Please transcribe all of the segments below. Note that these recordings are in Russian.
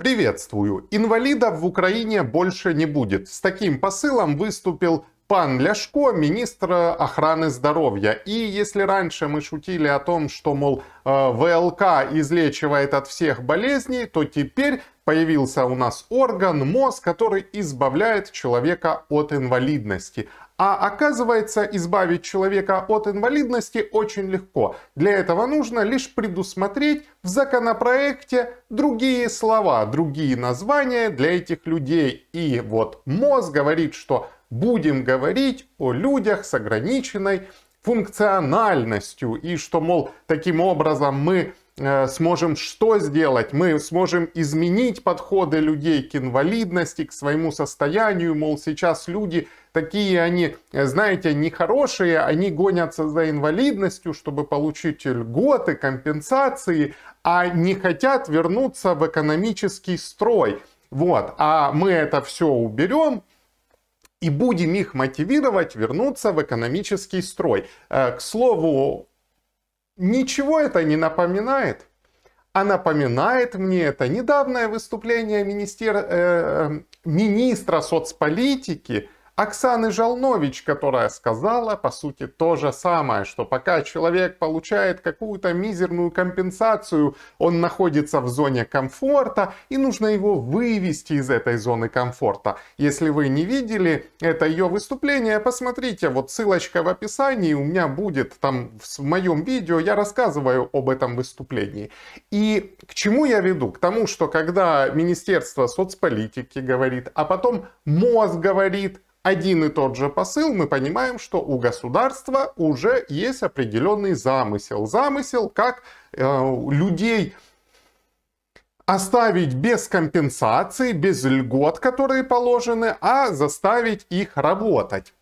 Приветствую. Инвалидов в Украине больше не будет. С таким посылом выступил пан Ляшко, министр охраны здоровья. И если раньше мы шутили о том, что, мол, э, ВЛК излечивает от всех болезней, то теперь появился у нас орган, мозг, который избавляет человека от инвалидности. А оказывается, избавить человека от инвалидности очень легко. Для этого нужно лишь предусмотреть в законопроекте другие слова, другие названия для этих людей. И вот мозг говорит, что будем говорить о людях с ограниченной функциональностью и что, мол, таким образом мы Э, сможем что сделать? Мы сможем изменить подходы людей к инвалидности, к своему состоянию. Мол, сейчас люди такие, они, э, знаете, нехорошие, они гонятся за инвалидностью, чтобы получить льготы, компенсации, а не хотят вернуться в экономический строй. Вот, а мы это все уберем, и будем их мотивировать вернуться в экономический строй. Э, к слову Ничего это не напоминает. А напоминает мне это недавнее выступление министер, э, э министра соцполитики – Оксаны Жалнович, которая сказала, по сути, то же самое, что пока человек получает какую-то мизерную компенсацию, он находится в зоне комфорта, и нужно его вывести из этой зоны комфорта. Если вы не видели это ее выступление, посмотрите, вот ссылочка в описании у меня будет, там в моем видео я рассказываю об этом выступлении. И к чему я веду? К тому, что когда Министерство соцполитики говорит, а потом МОЗ говорит, один и тот же посыл, мы понимаем, что у государства уже есть определенный замысел. Замысел, как э, людей оставить без компенсации, без льгот, которые положены, а заставить их работать.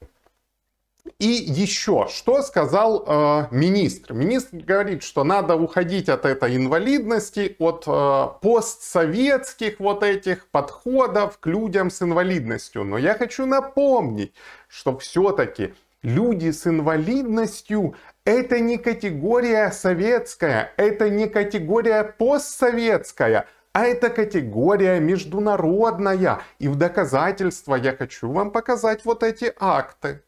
И еще, что сказал э, министр? Министр говорит, что надо уходить от этой инвалидности, от э, постсоветских вот этих подходов к людям с инвалидностью. Но я хочу напомнить, что все-таки люди с инвалидностью это не категория советская, это не категория постсоветская, а это категория международная. И в доказательство я хочу вам показать вот эти акты.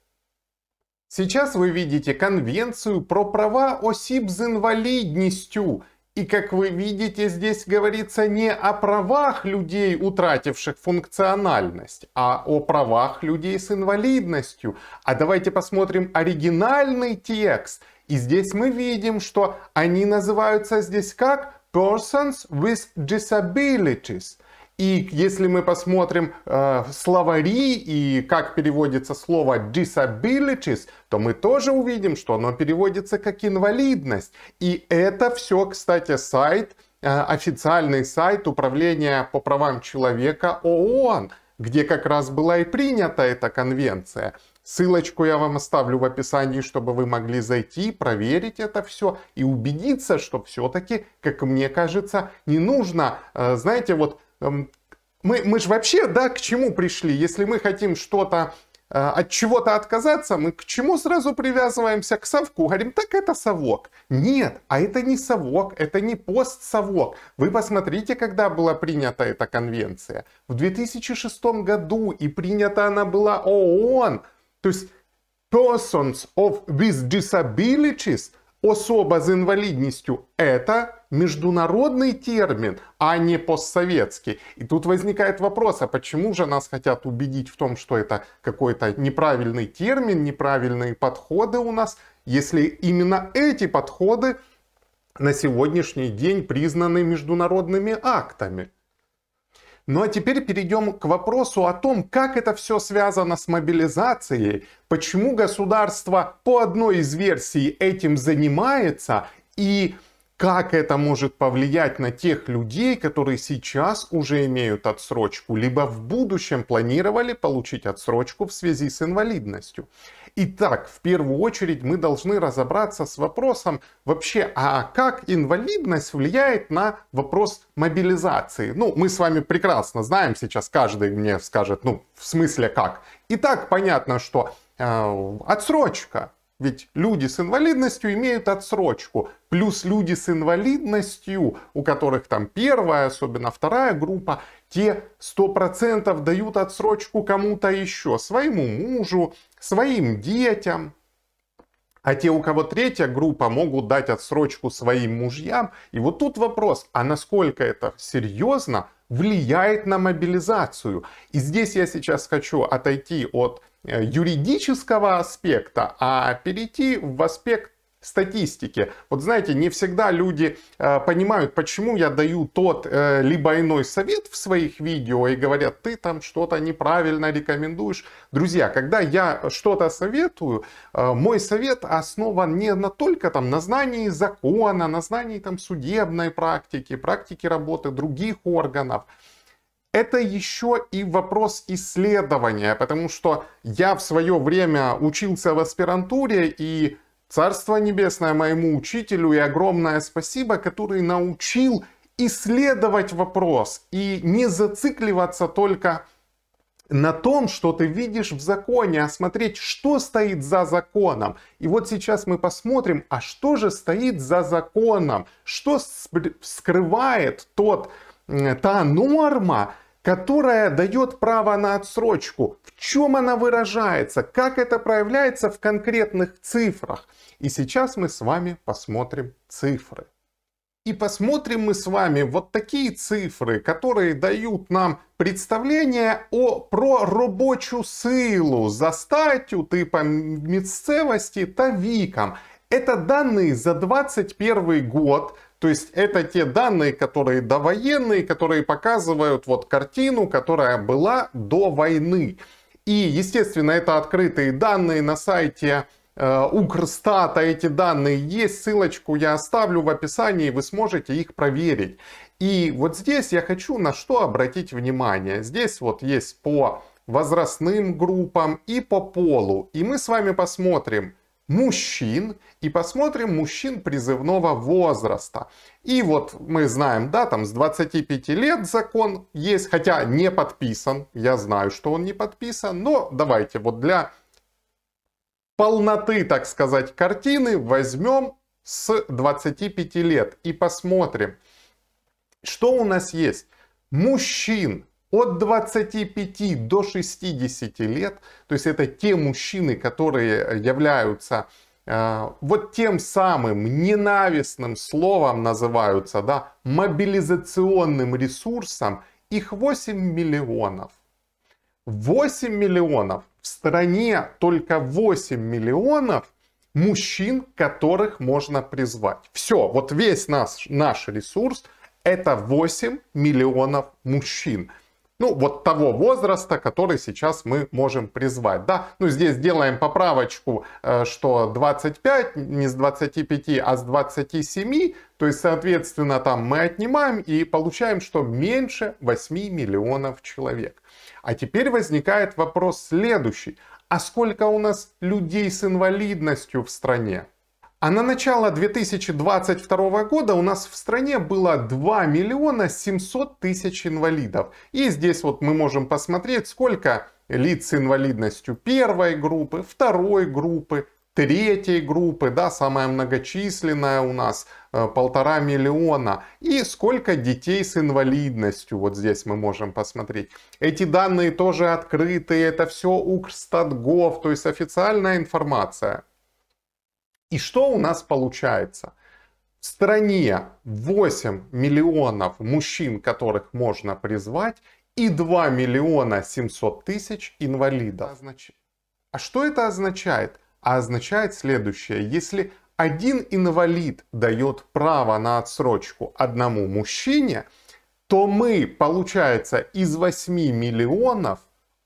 Сейчас вы видите конвенцию про права осіб с инвалидностью. И как вы видите, здесь говорится не о правах людей, утративших функциональность, а о правах людей с инвалидностью. А давайте посмотрим оригинальный текст. И здесь мы видим, что они называются здесь как persons with disabilities. И если мы посмотрим э, словари и как переводится слово disabilities, то мы тоже увидим, что оно переводится как инвалидность. И это все, кстати, сайт, э, официальный сайт Управления по правам человека ООН, где как раз была и принята эта конвенция. Ссылочку я вам оставлю в описании, чтобы вы могли зайти, проверить это все и убедиться, что все-таки, как мне кажется, не нужно, э, знаете, вот Эм, мы, мы же вообще, да, к чему пришли? Если мы хотим что-то э, от чего-то отказаться, мы к чему сразу привязываемся? К совку. Говорим, так это совок. Нет, а это не совок, это не постсовок. Вы посмотрите, когда была принята эта конвенция. В 2006 году, и принята она была ООН. То есть persons of with disabilities Особа с инвалидностью – это международный термин, а не постсоветский. И тут возникает вопрос, а почему же нас хотят убедить в том, что это какой-то неправильный термин, неправильные подходы у нас, если именно эти подходы на сегодняшний день признаны международными актами? Ну а теперь перейдем к вопросу о том, как это все связано с мобилизацией, почему государство по одной из версий этим занимается и как это может повлиять на тех людей, которые сейчас уже имеют отсрочку, либо в будущем планировали получить отсрочку в связи с инвалидностью. Итак, в первую очередь мы должны разобраться с вопросом вообще, а как инвалидность влияет на вопрос мобилизации? Ну, мы с вами прекрасно знаем, сейчас каждый мне скажет, ну, в смысле как? И так понятно, что э, отсрочка, ведь люди с инвалидностью имеют отсрочку. Плюс люди с инвалидностью, у которых там первая, особенно вторая группа, те 100% дают отсрочку кому-то еще, своему мужу, своим детям. А те, у кого третья группа, могут дать отсрочку своим мужьям. И вот тут вопрос, а насколько это серьезно влияет на мобилизацию? И здесь я сейчас хочу отойти от э, юридического аспекта, а перейти в аспект статистики. Вот знаете, не всегда люди э, понимают, почему я даю тот э, либо иной совет в своих видео и говорят, ты там что-то неправильно рекомендуешь. Друзья, когда я что-то советую, э, мой совет основан не на только там на знании закона, на знании там судебной практики, практики работы других органов. Это еще и вопрос исследования, потому что я в свое время учился в аспирантуре и Царство Небесное моему учителю и огромное спасибо, который научил исследовать вопрос и не зацикливаться только на том, что ты видишь в законе, а смотреть, что стоит за законом. И вот сейчас мы посмотрим, а что же стоит за законом, что скрывает тот, та норма, которая дает право на отсрочку. В чем она выражается, как это проявляется в конкретных цифрах. И сейчас мы с вами посмотрим цифры. И посмотрим мы с вами вот такие цифры, которые дают нам представление о, про рабочую силу за статтю типа місцевості та виком. Это данные за 21 год, то есть это те данные, которые довоенные, которые показывают вот картину, которая была до войны. И, естественно, это открытые данные на сайте э, Укрстата, эти данные есть, ссылочку я оставлю в описании, вы сможете их проверить. И вот здесь я хочу на что обратить внимание. Здесь вот есть по возрастным группам и по полу. И мы с вами посмотрим, мужчин и посмотрим мужчин призывного возраста. И вот мы знаем, да, там с 25 лет закон есть, хотя не подписан, я знаю, что он не подписан, но давайте вот для полноты, так сказать, картины возьмем с 25 лет и посмотрим, что у нас есть. Мужчин от 25 до 60 лет, то есть это те мужчины, которые являются э, вот тем самым ненавистным словом называются, да, мобилизационным ресурсом, их 8 миллионов. 8 миллионов. В стране только 8 миллионов мужчин, которых можно призвать. Все, вот весь наш, наш ресурс это 8 миллионов мужчин ну, вот того возраста, который сейчас мы можем призвать, да. Ну, здесь делаем поправочку, э, что 25, не с 25, а с 27, то есть, соответственно, там мы отнимаем и получаем, что меньше 8 миллионов человек. А теперь возникает вопрос следующий. А сколько у нас людей с инвалидностью в стране? А на начало 2022 года у нас в стране было 2 миллиона 700 тысяч инвалидов. И здесь вот мы можем посмотреть, сколько лиц с инвалидностью первой группы, второй группы, третьей группы, да, самая многочисленная у нас, э, полтора миллиона. И сколько детей с инвалидностью, вот здесь мы можем посмотреть. Эти данные тоже открытые, это все Укрстатгов, то есть официальная информация. И что у нас получается? В стране 8 миллионов мужчин, которых можно призвать, и 2 миллиона 700 тысяч инвалидов. А что это означает? А означает следующее. Если один инвалид дает право на отсрочку одному мужчине, то мы, получается, из 8 миллионов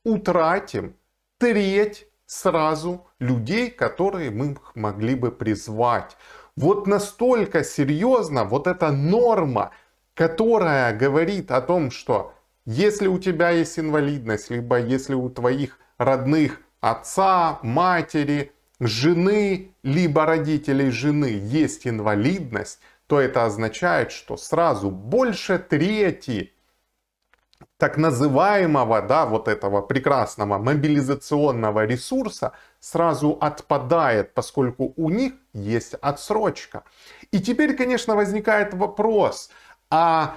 утратим треть сразу людей, которые мы могли бы призвать. Вот настолько серьезно вот эта норма, которая говорит о том, что если у тебя есть инвалидность, либо если у твоих родных отца, матери, жены, либо родителей жены есть инвалидность, то это означает, что сразу больше трети так называемого, да, вот этого прекрасного мобилизационного ресурса сразу отпадает, поскольку у них есть отсрочка. И теперь, конечно, возникает вопрос, а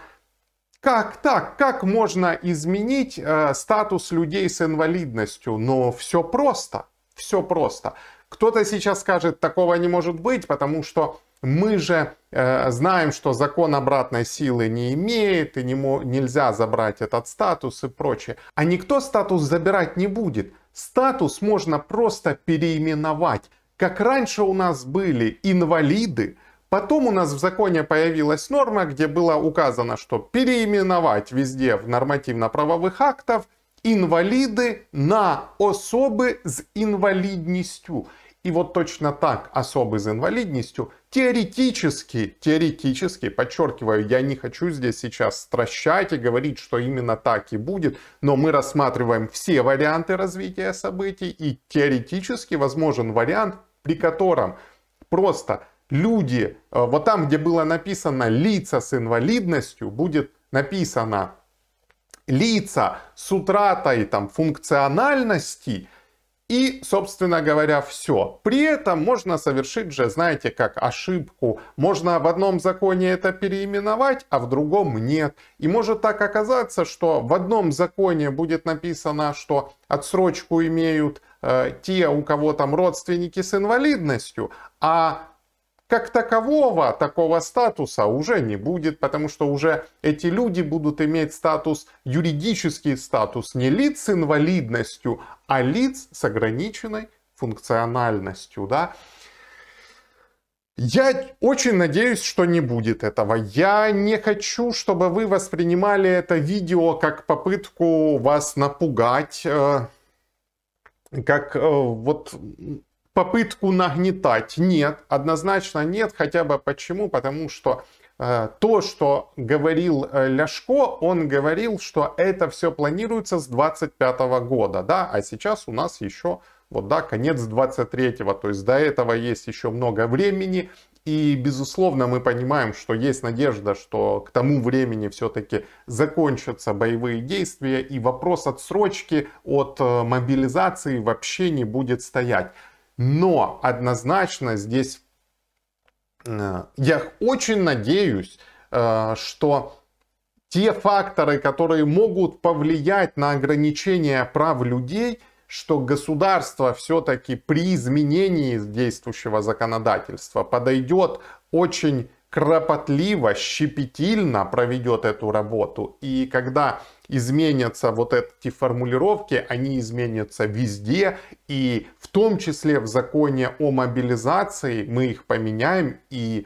как так? Как можно изменить э, статус людей с инвалидностью? Но все просто, все просто. Кто-то сейчас скажет, такого не может быть, потому что мы же э, знаем, что закон обратной силы не имеет, и нему нельзя забрать этот статус и прочее. А никто статус забирать не будет. Статус можно просто переименовать. Как раньше у нас были инвалиды, Потом у нас в законе появилась норма, где было указано, что переименовать везде в нормативно-правовых актов инвалиды на особы с инвалидностью. И вот точно так особы с инвалидностью теоретически, теоретически, подчеркиваю, я не хочу здесь сейчас стращать и говорить, что именно так и будет, но мы рассматриваем все варианты развития событий, и теоретически возможен вариант, при котором просто люди, э, вот там, где было написано лица с инвалидностью, будет написано лица с утратой там, функциональности, и, собственно говоря, все. При этом можно совершить же, знаете, как ошибку. Можно в одном законе это переименовать, а в другом нет. И может так оказаться, что в одном законе будет написано, что отсрочку имеют э, те, у кого там родственники с инвалидностью, а как такового, такого статуса уже не будет, потому что уже эти люди будут иметь статус, юридический статус, не лиц с инвалидностью, а лиц с ограниченной функциональностью, да. Я очень надеюсь, что не будет этого. Я не хочу, чтобы вы воспринимали это видео как попытку вас напугать, э, как э, вот попытку нагнетать? Нет, однозначно нет, хотя бы почему? Потому что э, то, что говорил э, Ляшко, он говорил, что это все планируется с 25 года, да, а сейчас у нас еще вот да, конец 23-го, то есть до этого есть еще много времени, и, безусловно, мы понимаем, что есть надежда, что к тому времени все-таки закончатся боевые действия, и вопрос отсрочки от э, мобилизации вообще не будет стоять. Но однозначно здесь э, я очень надеюсь, э, что те факторы, которые могут повлиять на ограничение прав людей, что государство все-таки при изменении действующего законодательства подойдет очень кропотливо, щепетильно проведет эту работу. И когда изменятся вот эти формулировки, они изменятся везде, и в том числе в законе о мобилизации мы их поменяем, и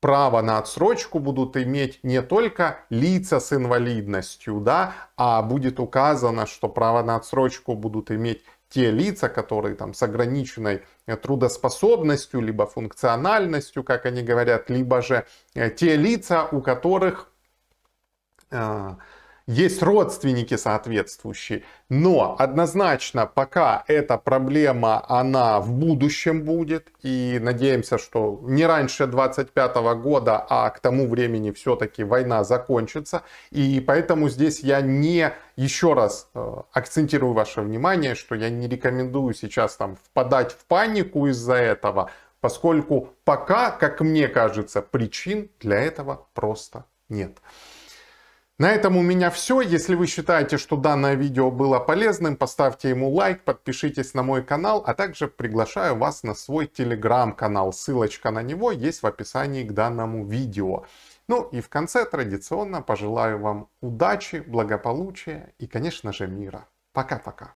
право на отсрочку будут иметь не только лица с инвалидностью, да, а будет указано, что право на отсрочку будут иметь те лица, которые там с ограниченной э, трудоспособностью, либо функциональностью, как они говорят, либо же э, те лица, у которых э, есть родственники соответствующие. Но однозначно, пока эта проблема, она в будущем будет, и надеемся, что не раньше 25 года, а к тому времени все-таки война закончится. И поэтому здесь я не, еще раз э, акцентирую ваше внимание, что я не рекомендую сейчас там впадать в панику из-за этого, поскольку пока, как мне кажется, причин для этого просто нет. На этом у меня все. Если вы считаете, что данное видео было полезным, поставьте ему лайк, подпишитесь на мой канал, а также приглашаю вас на свой телеграм-канал. Ссылочка на него есть в описании к данному видео. Ну и в конце традиционно пожелаю вам удачи, благополучия и, конечно же, мира. Пока-пока.